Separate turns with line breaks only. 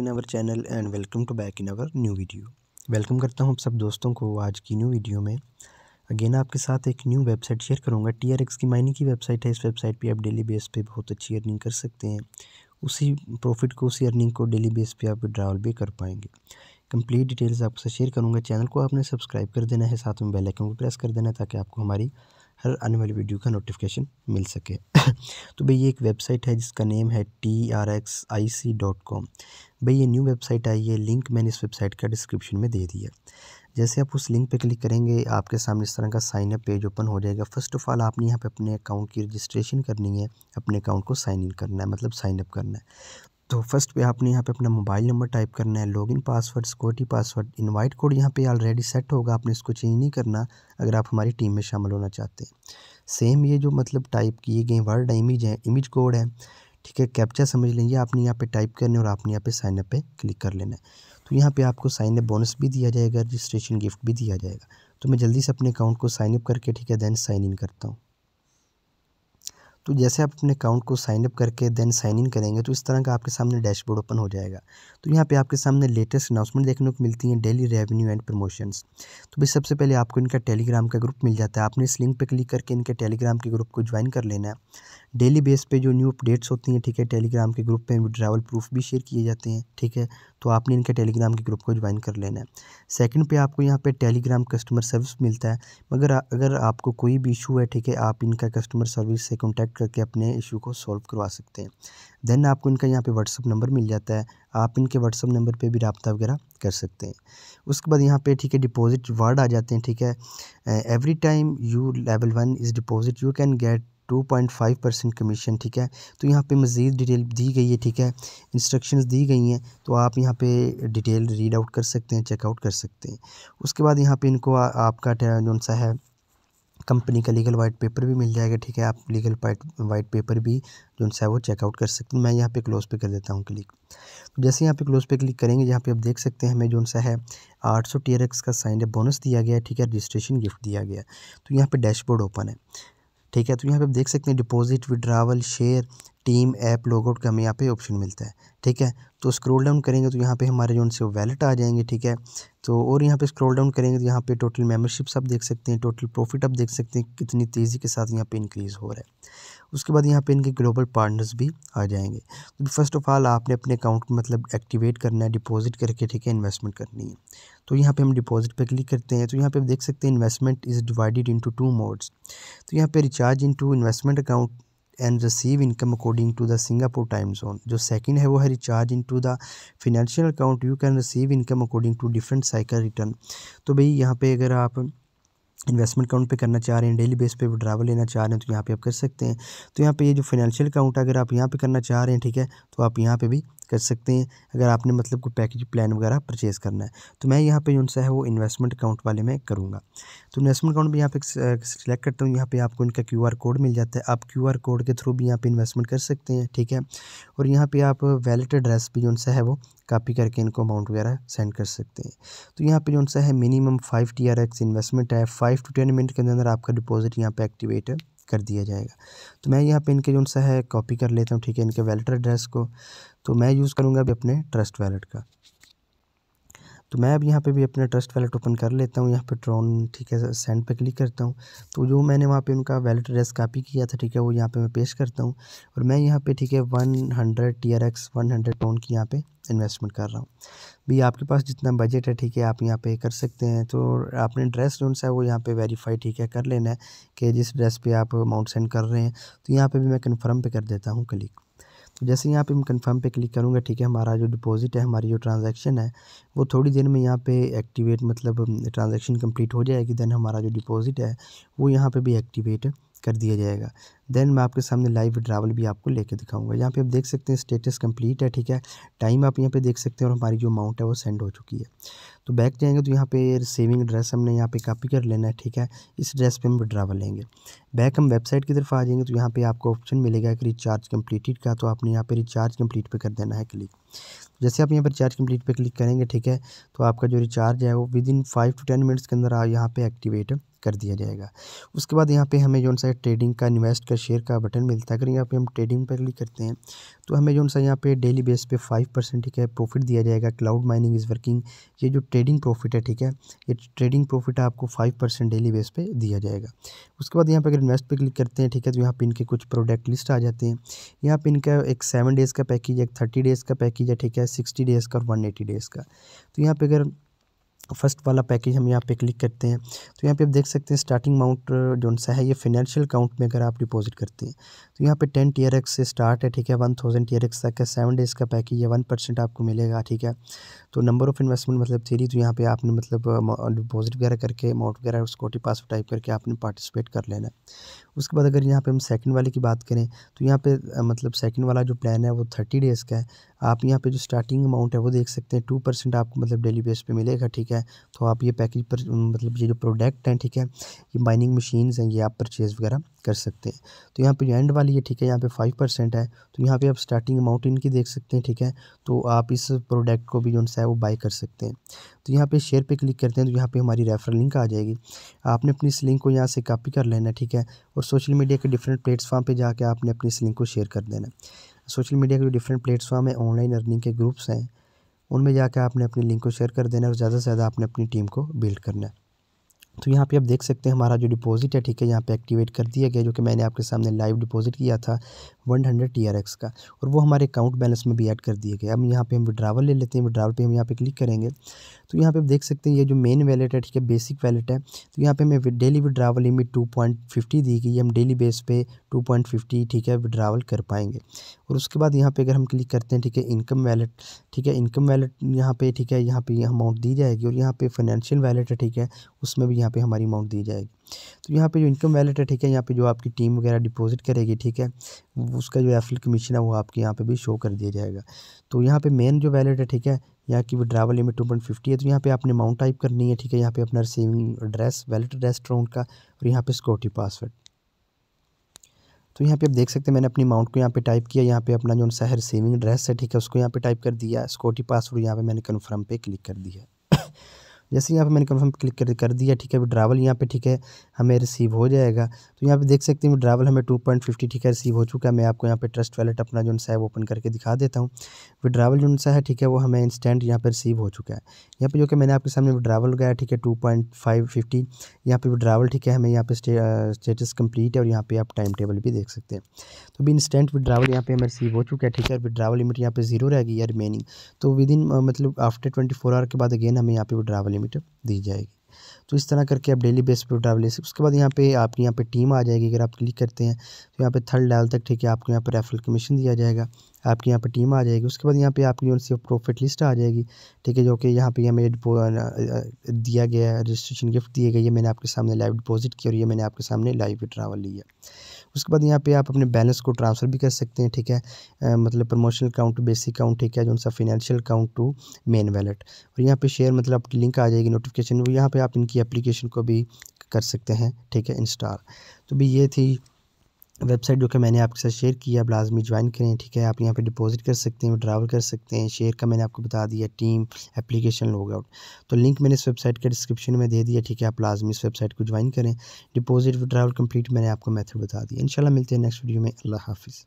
in our channel and welcome to back in our new video welcome करता हूं आप सब दोस्तों को आज की न्यू वीडियो में अगेन आपके साथ एक न्यू वेबसाइट शेयर करूंगा टी आर एक्स की मायने की वेबसाइट है इस वेबसाइट पे आप डेली बेस पे बहुत अच्छी अर्निंग कर सकते हैं उसी प्रॉफिट को उसी अर्निंग को डेली बेस पर आप विड्रावल भी कर पाएंगे कंप्लीट डिटेल्स आपसे शेयर करूँगा चैनल को आपने सब्सक्राइब कर देना है साथ में बेलाइकन को प्रेस कर देना है ताकि आपको हमारी हर आने वाली वीडियो का नोटिफिकेशन मिल सके तो भाई ये एक वेबसाइट है जिसका नेम है T R X I C dot com भाई ये न्यू वेबसाइट आई है लिंक मैंने इस वेबसाइट का डिस्क्रिप्शन में दे दिया जैसे आप उस लिंक पे क्लिक करेंगे आपके सामने इस तरह का साइन अप पेज ओपन हो जाएगा फर्स्ट ऑफ ऑल आपने यहाँ पे अपने अकाउंट की रजिस्ट्रेशन करनी है अपने अकाउंट को साइन इन करना है मतलब साइनअप करना है तो फर्स्ट पे आपने यहाँ पे अपना मोबाइल नंबर टाइप करना है login password security password invite code यहाँ पे ऑलरेडी सेट होगा आपने इसको चेंज नहीं करना अगर आप हमारी टीम में शामिल होना चाहते हैं सेम ये जो मतलब टाइप किए गए वर्ड है इमेज है इमेज कोड है ठीक है कैप्चा समझ लेंगे आपने यहाँ पे टाइप करना है और आपने यहाँ पे साइनअप पे क्लिक कर लेना है तो यहाँ पे आपको साइनअप बोनस भी दिया जाएगा रजिस्ट्रेशन गिफ्ट भी दिया जाएगा तो मैं जल्दी से अपने अकाउंट को साइनअप करके ठीक है देन साइन इन करता हूँ तो जैसे आप अपने अकाउंट को साइनअप करके देन साइन इन करेंगे तो इस तरह का आपके सामने डैशबोर्ड ओपन हो जाएगा तो यहाँ पे आपके सामने लेटेस्ट अनाउंसमेंट देखने को मिलती हैं डेली रेवेन्यू एंड प्रमोशंस तो भाई सबसे पहले आपको इनका टेलीग्राम का ग्रुप मिल जाता है आपने इस लिंक पर क्लिक करके इनके टेलीग्राम के ग्रुप को ज्वाइन कर लेना है डेली बेस पे जो न्यू अपडेट्स होती हैं ठीक है टेलीग्राम के ग्रुप में ड्राइवल प्रूफ भी शेयर किए जाते हैं ठीक है तो आपने इनके टेलीग्राम के ग्रुप को ज्वाइन कर लेना है सेकंड पे आपको यहाँ पे टेलीग्राम कस्टमर सर्विस मिलता है मगर अगर आपको कोई भी इशू है ठीक है आप इनका कस्टमर सर्विस से कॉन्टैक्ट करके अपने इशू को सॉल्व करवा सकते हैं देन आपको इनका यहाँ पर व्हाट्सअप नंबर मिल जाता है आप इनके व्हाट्सअप नंबर पर भी रबता वगैरह कर सकते हैं उसके बाद यहाँ पे ठीक है डिपॉजिट वार्ड आ जाते हैं ठीक है every time you level one is deposit you can get two point five percent commission ठीक है तो यहाँ पे मज़ीद डिटेल दी गई है ठीक है इंस्ट्रक्शंस दी गई हैं तो आप यहाँ पे डिटेल रीड आउट कर सकते हैं चेकआउट कर सकते हैं उसके बाद यहाँ पे इनको आ, आपका जो सा है कंपनी का लीगल वाइट पेपर भी मिल जाएगा ठीक है आप लीगल वाइट पेपर भी जो सा है वो चेकआउट कर सकते हैं मैं यहाँ पे क्लोज पे कर देता हूँ क्लिक तो जैसे यहाँ पे क्लोज पे क्लिक करेंगे यहाँ पे आप देख सकते हैं हमें जो सा है आठ सौ टी का साइन बोनस दिया गया है ठीक है रजिस्ट्रेशन गिफ्ट दिया गया तो यहाँ पर डैशबोर्ड ओपन है ठीक है तो यहाँ पे आप देख सकते हैं deposit withdrawal share team app logout का हमें यहाँ पे ऑप्शन मिलता है ठीक है तो स्क्रॉल डाउन करेंगे तो यहाँ पे हमारे जो उनसे वैलेट आ जाएंगे ठीक है तो और यहाँ पे स्क्रॉल डाउन करेंगे तो यहाँ पे टोटल मेंबरशिप्स आप देख सकते हैं टोटल प्रॉफिट आप देख सकते हैं कितनी तेज़ी के साथ यहाँ पे इंक्रीज़ हो रहा है उसके बाद यहाँ पे इनके ग्लोबल पार्टनर्स भी आ जाएंगे तो फर्स्ट ऑफ ऑल आपने अपने अकाउंट को मतलब एक्टिवेट करना है डिपॉजिट करके ठीक है इन्वेस्टमेंट करनी है तो यहाँ पे हम डिपॉजिट पे क्लिक करते हैं तो यहाँ पे आप देख सकते हैं investment is divided into two modes तो यहाँ पे recharge into investment account and receive income according to the Singapore time zone जो सेकंड है वो है recharge into the financial account you can receive income according to different cycle return तो भाई यहाँ पे अगर आप इन्वेस्टमेंट अकाउंट पे करना चाह रहे हैं डेली बेस पे विड्रावल लेना चाह रहे हैं तो यहाँ पे आप कर सकते हैं तो यहाँ पे ये जो फाइनेंशियल अकाउंट अगर आप यहाँ पे करना चाह रहे हैं ठीक है तो आप यहाँ पे भी कर सकते हैं अगर आपने मतलब कोई पैकेज प्लान वगैरह परचेज़ करना है तो मैं यहाँ पे जो है वो इन्वेस्टमेंट अकाउंट वाले में करूँगा तो इन्वेस्टमेंट अकाउंट भी यहाँ पे सिलेक्ट करता हूँ यहाँ पे आपको इनका क्यूआर कोड मिल जाता है आप क्यूआर कोड के थ्रू भी यहाँ पे इन्वेस्टमेंट कर सकते हैं ठीक है और यहाँ पे आप वैलिड एड्रेस भी जो सा है वो कापी करके इनको अमाउंट वगैरह सेंड कर सकते हैं तो यहाँ पर जो सा है मिनिमम फाइव टी इन्वेस्टमेंट है five five to ten minute के अंदर अंदर आपका डिपॉजिट यहाँ पे एक्टिवेट कर दिया जाएगा तो मैं यहाँ पे इनके जो सा है कॉपी कर लेता हूँ ठीक है इनके वैलेट एड्रेस को तो मैं यूज़ करूँगा अभी अपने ट्रस्ट वैलेट का तो मैं अब यहाँ पे भी अपना ट्रस्ट वैलेट ओपन कर लेता हूँ यहाँ पे ट्रॉन ठीक है सेंड पे क्लिक करता हूँ तो जो मैंने वहाँ पे उनका वैलेट एड्रेस कापी किया था ठीक है वो यहाँ पे मैं पेश करता हूँ और मैं यहाँ पे ठीक है one hundred T R X one hundred Tron की यहाँ पे इन्वेस्टमेंट कर रहा हूँ भी आपके पास जितना बजट है ठीक है आप यहाँ पे कर सकते हैं तो आपने ड्रेस जो सा है वो यहाँ पे वेरीफाई ठीक है कर लेना है कि जिस ड्रेस पे आप अमाउंट सेंड कर रहे हैं तो यहाँ पे भी मैं कन्फर्म पे कर देता हूँ क्लिक जैसे यहाँ पे हम कंफर्म पे क्लिक करूँगा ठीक है हमारा जो डिपॉजिट है हमारी जो ट्रांजैक्शन है वो थोड़ी देर में यहाँ पे एक्टिवेट मतलब ट्रांजैक्शन कंप्लीट हो जाएगी देन हमारा जो डिपॉजिट है वो यहाँ पे भी एक्टिवेट कर दिया जाएगा देन मैं आपके सामने लाइव विड्रावल भी आपको लेके दिखाऊंगा यहाँ पे आप देख सकते हैं स्टेटस कंप्लीट है ठीक है टाइम आप यहाँ पे देख सकते हैं और हमारी जो अमाउंट है वो सेंड हो चुकी है तो बैक जाएंगे तो यहाँ पे सेविंग एड्रेस हमने यहाँ पे कॉपी कर लेना है ठीक है इस एड्रेस पे हम विड्रावल लेंगे बैक हम वेबसाइट की तरफ आ जाएंगे तो यहाँ पे आपको ऑप्शन मिलेगा कि रिचार्ज कम्प्लीटेड का तो आपने यहाँ पे रिचार्ज कम्प्लीट पे कर देना है क्लिक जैसे आप यहाँ पर रिचार्ज कम्प्लीट पे क्लिक करेंगे ठीक है तो आपका जो रिचार्ज है वो within five to ten minutes के अंदर यहाँ पर एक्टिवेट कर दिया जाएगा उसके बाद यहाँ पे हमें जो सा ट्रेडिंग का इन्वेस्ट का शेयर का बटन मिलता है अगर यहाँ पे हम ट्रेडिंग पर क्लिक करते हैं तो अमेजोन सा यहाँ पे डेली बेस पे फाइव परसेंट ठीक है प्रॉफिट दिया जाएगा क्लाउड माइनिंग इज़ वर्किंग ये जो ट्रेडिंग प्रॉफिट है ठीक है ये ट्रेडिंग प्रॉफिट आपको फाइव परसेंट डेली बेस पे दिया जाएगा उसके बाद यहाँ पे अगर इन्वेस्ट पे क्लिक करते हैं ठीक है तो यहाँ पे इनके कुछ प्रोडक्ट लिस्ट आ जाते हैं यहाँ पर इनका एक सेवन डेज़ का पैकेज है एक थर्टी डेज़ का पैकेज है ठीक है सिक्सटी डेज़ का और वन डेज़ का तो यहाँ पर अगर फर्स्ट वाला पैकेज हम यहाँ पे क्लिक करते हैं तो यहाँ पे आप देख सकते हैं स्टार्टिंग अमाउंट जो सा है ये फिनेंशियल अकाउंट में अगर आप डिपॉजिट करते हैं तो यहाँ पे टेन टी से स्टार्ट है ठीक है वन थाउजेंड टी तक है सेवन डेज़ का पैकेज है वन परसेंट आपको मिलेगा ठीक है तो नंबर ऑफ़ इन्वेस्टमेंट मतलब थेरी तो यहाँ पर आपने मतलब डिपॉजिट वगैरह करके अमाउंट वगैरह टी पास टाइप करके आपने पार्टिसिपेट कर लेना उसके बाद अगर यहाँ पर हम सेकेंड वाले की बात करें तो यहाँ पर मतलब सेकेंड वाला जो प्लान है वो थर्टी डेज़ का है आप यहाँ पे जो स्टार्टिंग अमाउंट है वो देख सकते हैं टू परसेंट आपको मतलब डेली बेस पे मिलेगा ठीक है तो आप ये पैकेज पर मतलब ये जो प्रोडक्ट हैं ठीक है ये माइनिंग मशीन हैं ये आप परचेज़ वगैरह कर सकते हैं तो यहाँ पे जो एंड वाली है ठीक है यहाँ पे फाइव परसेंट है तो यहाँ पे आप स्टार्टिंग अमाउंट इनकी देख सकते हैं ठीक है तो आप इस प्रोडक्ट को भी जो है वो बाई कर सकते हैं तो यहाँ पे शेयर पे क्लिक करते हैं तो यहाँ पे हमारी रेफरल लिंक आ जाएगी आपने अपनी इस लिंक को यहाँ से कॉपी कर लेना ठीक है और सोशल मीडिया के डिफरेंट प्लेटफॉर्म पर जाके आपने अपनी इस लिंक को शेयर कर देना सोशल मीडिया के जो डिफरेंट प्लेटफॉर्म है ऑनलाइन अर्निंग के ग्रुप्स हैं उनमें जाकर आपने अपनी लिंक को शेयर कर देना और ज़्यादा से ज़्यादा आपने अपनी टीम को बिल्ड करना है तो यहाँ पे आप देख सकते हैं हमारा जो डिपॉजिट है ठीक है यहाँ पे एक्टिवेट कर दिया गया जो कि मैंने आपके सामने लाइव डिपॉजिट किया था 100 हंड्रेड का और वो हमारे अकाउंट बैलेंस में भी ऐड कर दिए गए अब यहाँ पे हम विड्रावल ले लेते हैं विड्रावल पे हम यहाँ पे क्लिक करेंगे तो यहाँ पे आप देख सकते हैं ये जो मेन वैलेट है ठीक है बेसिक वैलेट है तो यहाँ पे हमें daily withdrawal limit two point fifty दी गई हम डेली बेस पे टू पॉइंट फिफ्टी ठीक है विड्रावल कर पाएंगे और उसके बाद यहाँ पर अगर हम क्लिक करते हैं ठीक है इनकम वैलेट ठीक है इनकम वैलेट यहाँ पे ठीक है यहाँ पर अमाउंट दी जाएगी और यहाँ पर फाइनेंशियल वैलेट है ठीक है उसमें भी यहाँ यहाँ पे हमारी अमाउंट दी जाएगी तो यहाँ पे जो इनकम वैलेट है ठीक है यहाँ पे जो आपकी टीम वगैरह डिपॉजिट करेगी ठीक है उसका जो एफिल कमीशन है वो आपके यहाँ पे भी शो कर दिया जाएगा तो यहाँ पे मेन जो वैलेट है ठीक है यहाँ की withdrawal limit two point fifty है तो यहाँ पे आपने अमाउंट टाइप करनी है ठीक है यहाँ पे अपना रिसिविंग एड्रेस वैलेट एड्रेस का और यहाँ पे सिक्योरिटी पासवर्ड तो यहाँ पे आप देख सकते हैं मैंने अपनी अमाउंट को यहाँ पे टाइप किया यहाँ पे अपना जो सा सेविंग एड्रेस है ठीक है उसको यहाँ पे टाइप कर दिया सिक्योरिटी पासवर्ड यहाँ पे मैंने कन्फर्म पे क्लिक कर दिया जैसे यहाँ पे मैंने कंफर्म क्लिक कर दिया ठीक है अभी ड्रावल यहाँ पे ठीक है हमें रिसीव हो जाएगा तो यहाँ पे देख सकते हैं ड्रावल हमें टू पॉइंट फिफ्टी ठीक है रिसीव हो चुका है मैं आपको यहाँ पे ट्रस्ट वैलेट अपना जो सा है ओपन करके दिखा देता हूँ विड्रावल जो है ठीक है वो हमें इंस्टेंट यहाँ पर रिसीव हो चुका है यहाँ पे जो कि मैंने आपके सामने विड्रावल गया ठीक है टू पॉइंट फाइव फिफ्टी यहाँ पर विड्रावल ठीक है हमें यहाँ पे स्टेटस कम्प्लीट है और यहाँ पे आप टाइम टेबल भी देख सकते हैं तो अभी इंस्टेंट विड्रावल यहाँ पे हमें रिसीव हो चुका है ठीक है विड्रावल लिमिट यहाँ पे जीरो रह गई है रिमेनिंग तो विद इन मतलब आफ्टर ट्वेंटी फोर आवर के बाद अगेन हमें यहाँ पे विड्रावल लिमिट दी जाएगी तो इस तरह करके आप डेली बेस पर डाल ले सकते उसके बाद यहाँ पे आपकी यहाँ पे टीम आ जाएगी अगर आप क्लिक करते हैं तो यहाँ पे थर्ड लेवल तक ठीक है आपको यहाँ पे रेफरल कमीशन दिया जाएगा आपकी यहाँ पे टीम आ जाएगी उसके बाद यहाँ पे आपकी जो सी प्रॉफिट लिस्ट आ जाएगी ठीक है जो कि यहाँ पे हमें दिया गया है रजिस्ट्रेशन गिफ्ट दिए गए ये मैंने आपके सामने लाइव डिपॉजिट किया और ये मैंने आपके सामने लाइव ट्रावल लिया उसके बाद यहाँ पे आप अपने बैलेंस को ट्रांसफ़र भी कर सकते हैं ठीक है आ, मतलब promotional account to basic account ठीक है जो उनका financial account to main wallet और यहाँ पर शेयर मतलब आपकी लिंक आ जाएगी नोटिफिकेशन यहाँ पे आप इनकी एप्लीकेशन को भी कर सकते हैं ठीक है इंस्टॉल तो भी ये थी वेबसाइट जो कि मैंने आपके साथ शेयर किया आप लाजमी ज्वाइन करें ठीक है आप यहाँ पे डिपॉजिट कर सकते हैं ड्रावल कर सकते हैं शेयर का मैंने आपको बता दिया टीम एप्लीकेशन आउट तो लिंक मैंने इस वेबसाइट के डिस्क्रिप्शन में दे दिया ठीक है आप लाजमी इस वेबसाइट को ज्वाइन करें डिपॉजिट विड्रावल कम्प्लीट मैंने आपको मैथड बता दिया इनशाला मिलते हैं नेक्स्ट वीडियो में अल्लाह हाफिज़